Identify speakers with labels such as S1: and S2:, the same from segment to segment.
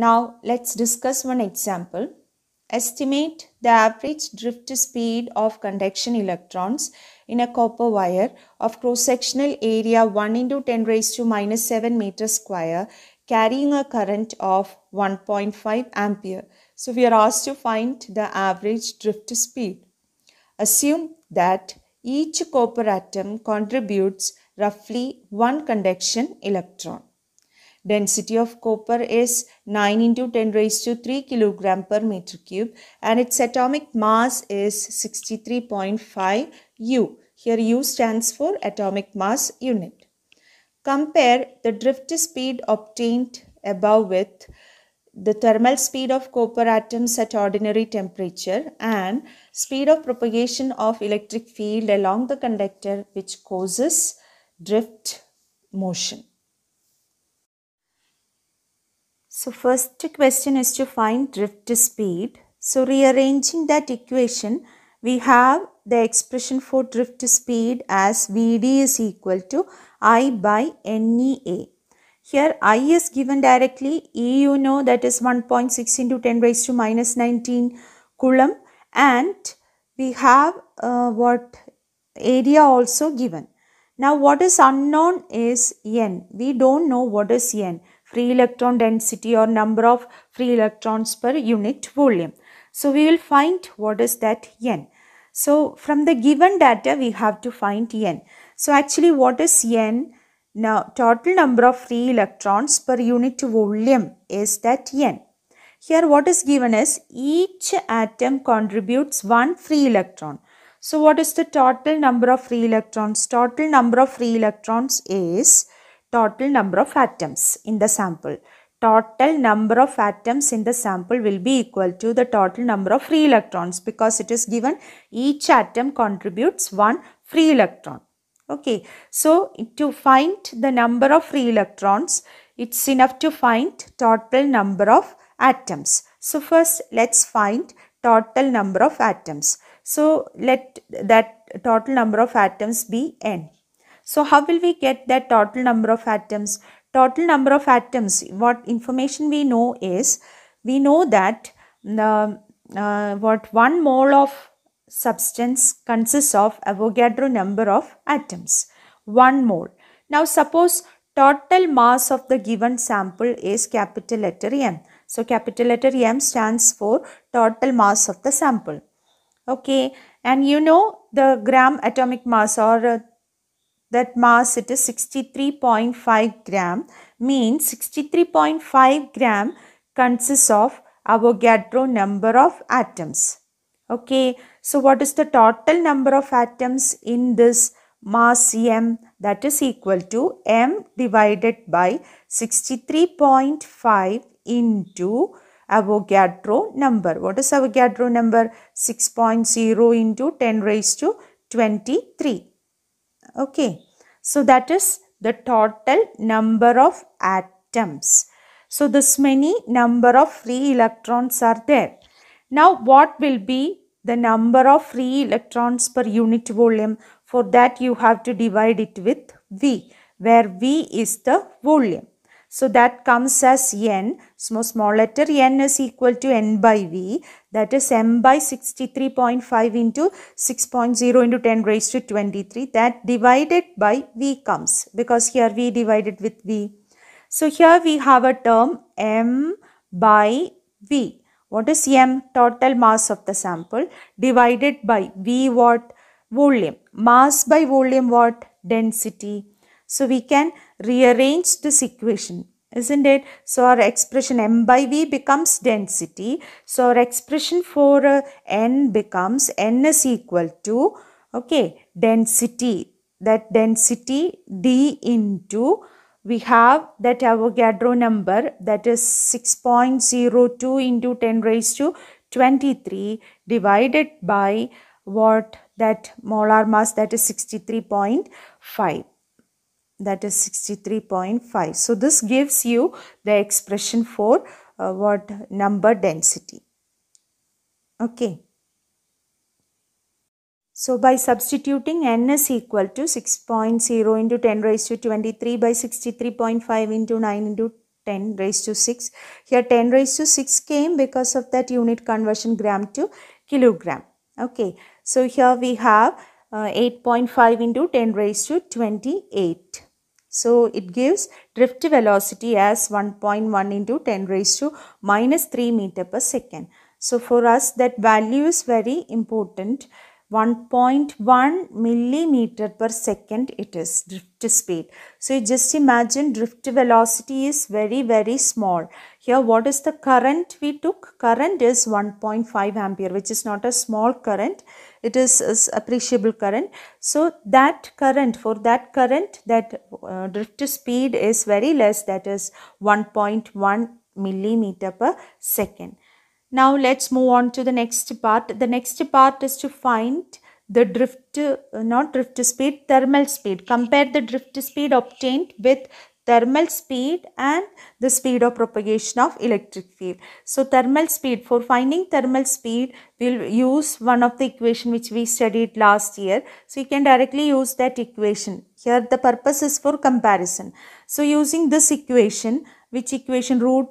S1: Now let's discuss one example. Estimate the average drift speed of conduction electrons in a copper wire of cross-sectional area 1 into 10 raised to minus 7 meter square carrying a current of 1.5 ampere. So we are asked to find the average drift speed. Assume that each copper atom contributes roughly one conduction electron. Density of copper is 9 into 10 raised to 3 kilogram per meter cube and its atomic mass is 63.5 U. Here U stands for atomic mass unit. Compare the drift speed obtained above with the thermal speed of copper atoms at ordinary temperature and speed of propagation of electric field along the conductor which causes drift motion. So first question is to find drift speed. So rearranging that equation, we have the expression for drift speed as Vd is equal to I by NEA. Here I is given directly, E you know that is 1.6 into 10 raised to minus 19 coulomb and we have uh, what area also given. Now what is unknown is N. We don't know what is N free electron density or number of free electrons per unit volume. So we will find what is that n. So from the given data we have to find n. So actually what is n? Now total number of free electrons per unit volume is that n. Here what is given is each atom contributes one free electron. So what is the total number of free electrons? Total number of free electrons is total number of atoms in the sample. Total number of atoms in the sample will be equal to the total number of free electrons because it is given each atom contributes one free electron. Okay, so to find the number of free electrons, it's enough to find total number of atoms. So first let's find total number of atoms. So let that total number of atoms be n. So how will we get that total number of atoms? Total number of atoms, what information we know is, we know that the, um, uh, what one mole of substance consists of Avogadro number of atoms, one mole. Now suppose total mass of the given sample is capital letter M. So capital letter M stands for total mass of the sample. Okay, and you know the gram atomic mass or uh, that mass it is 63.5 gram means 63.5 gram consists of Avogadro number of atoms. Okay, so what is the total number of atoms in this mass m that is equal to m divided by 63.5 into Avogadro number. What is Avogadro number? 6.0 into 10 raised to 23. Okay. So that is the total number of atoms. So this many number of free electrons are there. Now what will be the number of free electrons per unit volume? For that you have to divide it with V where V is the volume. So that comes as n. small small letter n is equal to n by v. That is m by 63.5 into 6.0 into 10 raised to 23. That divided by v comes because here v divided with v. So here we have a term m by v. What is m? Total mass of the sample divided by v what? Volume. Mass by volume what? Density. So we can rearrange this equation isn't it? So our expression m by v becomes density. So our expression for uh, n becomes n is equal to, okay, density. That density d into, we have that Avogadro number that is 6.02 into 10 raised to 23 divided by what that molar mass that is 63.5 that is 63.5 so this gives you the expression for uh, what number density okay so by substituting n is equal to 6.0 into 10 raised to 23 by 63.5 into 9 into 10 raised to 6 here 10 raised to 6 came because of that unit conversion gram to kilogram okay so here we have uh, 8.5 into 10 raised to 28 so it gives drift velocity as 1.1 into 10 raised to minus 3 meter per second. So for us that value is very important. 1.1 millimeter per second it is drift speed. So just imagine drift velocity is very very small. Here what is the current we took? Current is 1.5 ampere which is not a small current it is, is appreciable current. So that current for that current that uh, drift speed is very less that is 1.1 millimeter per second. Now let's move on to the next part. The next part is to find the drift, uh, not drift speed, thermal speed. Compare the drift speed obtained with thermal speed and the speed of propagation of electric field. So thermal speed, for finding thermal speed, we'll use one of the equation which we studied last year. So you can directly use that equation. Here the purpose is for comparison. So using this equation, which equation root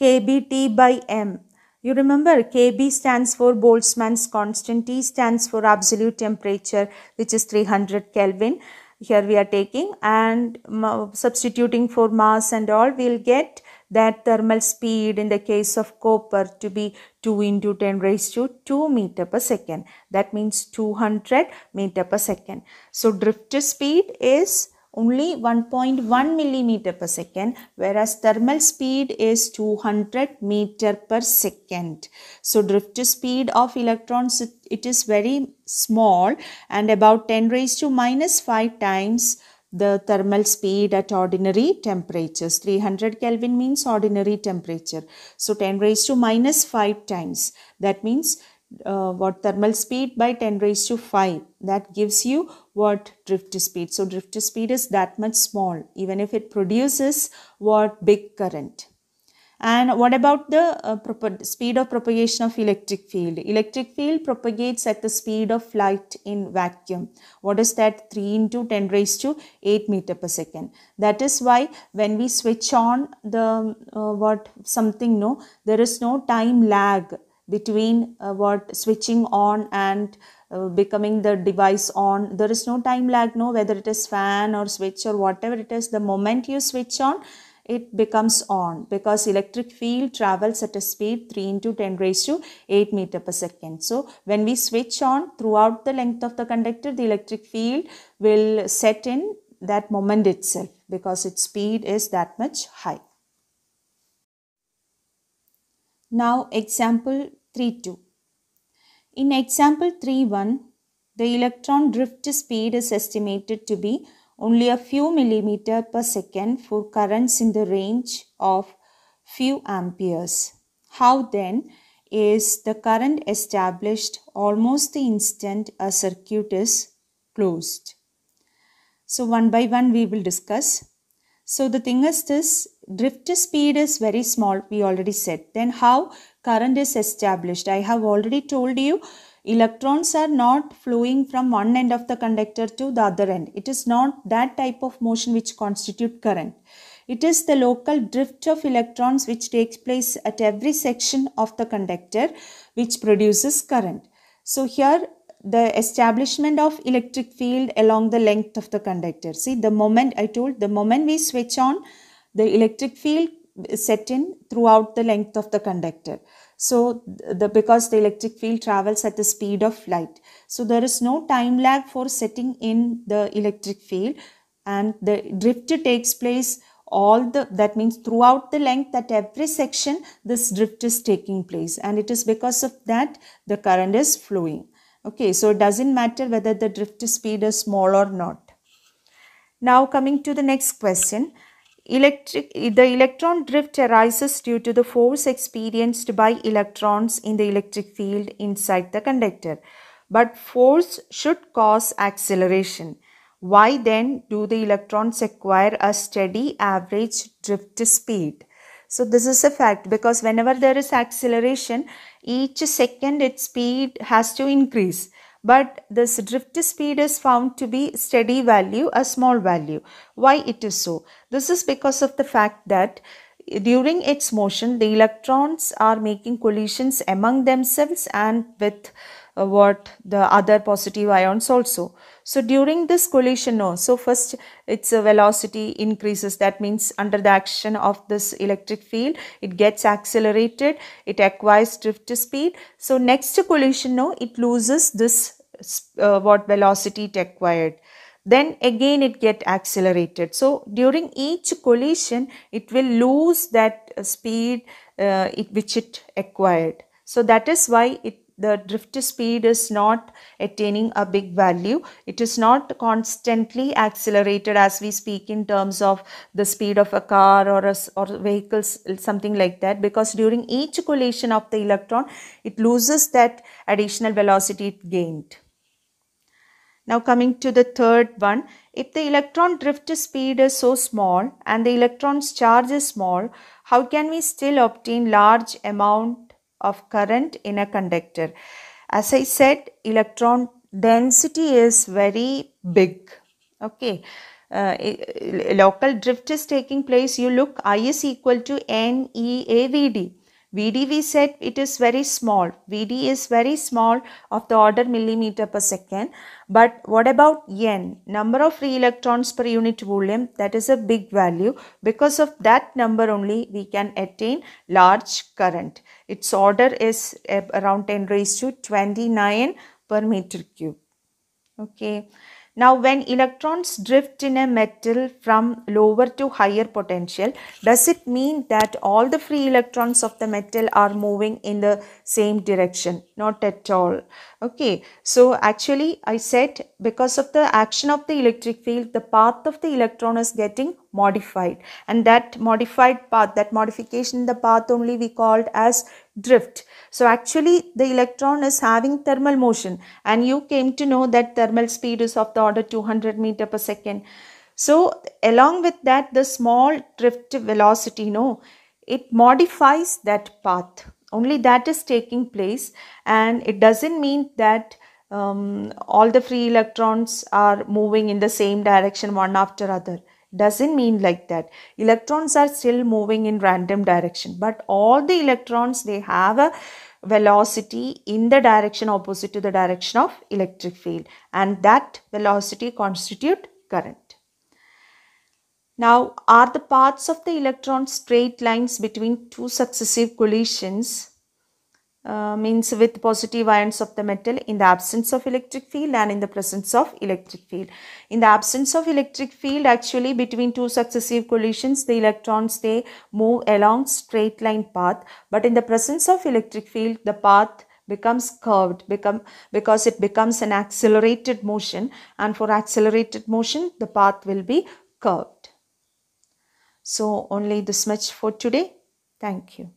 S1: kBT by m. You remember KB stands for Boltzmann's constant, T stands for absolute temperature which is 300 Kelvin here we are taking and substituting for mass and all we will get that thermal speed in the case of copper to be 2 into 10 raised to 2 meter per second that means 200 meter per second so drift speed is only 1.1 millimeter per second whereas thermal speed is 200 meter per second. So drift speed of electrons it is very small and about 10 raised to minus 5 times the thermal speed at ordinary temperatures. 300 Kelvin means ordinary temperature. So 10 raised to minus 5 times. That means uh, what thermal speed by 10 raised to 5 that gives you what drift speed so drift speed is that much small even if it produces what big current and what about the uh, speed of propagation of electric field electric field propagates at the speed of light in vacuum what is that 3 into 10 raised to 8 meter per second that is why when we switch on the uh, what something no there is no time lag between uh, what switching on and uh, becoming the device on there is no time lag no whether it is fan or switch or whatever it is the moment you switch on it becomes on because electric field travels at a speed 3 into 10 raised to 8 meter per second. So when we switch on throughout the length of the conductor, the electric field will set in that moment itself because its speed is that much high. Now example 3.2. In example 3.1, the electron drift speed is estimated to be only a few millimeter per second for currents in the range of few amperes. How then is the current established almost the instant a circuit is closed? So one by one we will discuss. So the thing is this, drift speed is very small we already said then how current is established i have already told you electrons are not flowing from one end of the conductor to the other end it is not that type of motion which constitute current it is the local drift of electrons which takes place at every section of the conductor which produces current so here the establishment of electric field along the length of the conductor see the moment i told the moment we switch on the electric field set in throughout the length of the conductor so the because the electric field travels at the speed of light so there is no time lag for setting in the electric field and the drift takes place all the that means throughout the length at every section this drift is taking place and it is because of that the current is flowing okay so it doesn't matter whether the drift speed is small or not now coming to the next question electric, the electron drift arises due to the force experienced by electrons in the electric field inside the conductor. But force should cause acceleration. Why then do the electrons acquire a steady average drift speed? So this is a fact because whenever there is acceleration, each second its speed has to increase but this drift speed is found to be steady value, a small value. Why it is so? This is because of the fact that during its motion, the electrons are making collisions among themselves and with uh, what the other positive ions also. So during this collision, no. So first its velocity increases. That means under the action of this electric field, it gets accelerated. It acquires drift speed. So next collision, no, it loses this uh, what velocity it acquired then again it get accelerated so during each collision it will lose that uh, speed uh, it, which it acquired so that is why it the drift speed is not attaining a big value it is not constantly accelerated as we speak in terms of the speed of a car or a, or vehicles something like that because during each collision of the electron it loses that additional velocity it gained now coming to the third one, if the electron drift speed is so small and the electron's charge is small, how can we still obtain large amount of current in a conductor? As I said, electron density is very big. Okay. Uh, local drift is taking place, you look I is equal to NEAVD. VD we said it is very small. VD is very small of the order millimeter per second. But what about N? Number of free electrons per unit volume that is a big value. Because of that number only we can attain large current. Its order is around 10 raised to 29 per meter cube. Okay. Now when electrons drift in a metal from lower to higher potential, does it mean that all the free electrons of the metal are moving in the same direction? Not at all. Okay, so actually I said because of the action of the electric field, the path of the electron is getting modified and that modified path, that modification in the path only we called as drift. So actually the electron is having thermal motion and you came to know that thermal speed is of the order 200 meter per second. So along with that the small drift velocity no it modifies that path only that is taking place and it doesn't mean that um, all the free electrons are moving in the same direction one after other doesn't mean like that electrons are still moving in random direction but all the electrons they have a velocity in the direction opposite to the direction of electric field and that velocity constitute current now are the paths of the electrons straight lines between two successive collisions uh, means with positive ions of the metal in the absence of electric field and in the presence of electric field. In the absence of electric field actually between two successive collisions the electrons they move along straight line path but in the presence of electric field the path becomes curved become because it becomes an accelerated motion and for accelerated motion the path will be curved. So only this much for today. Thank you.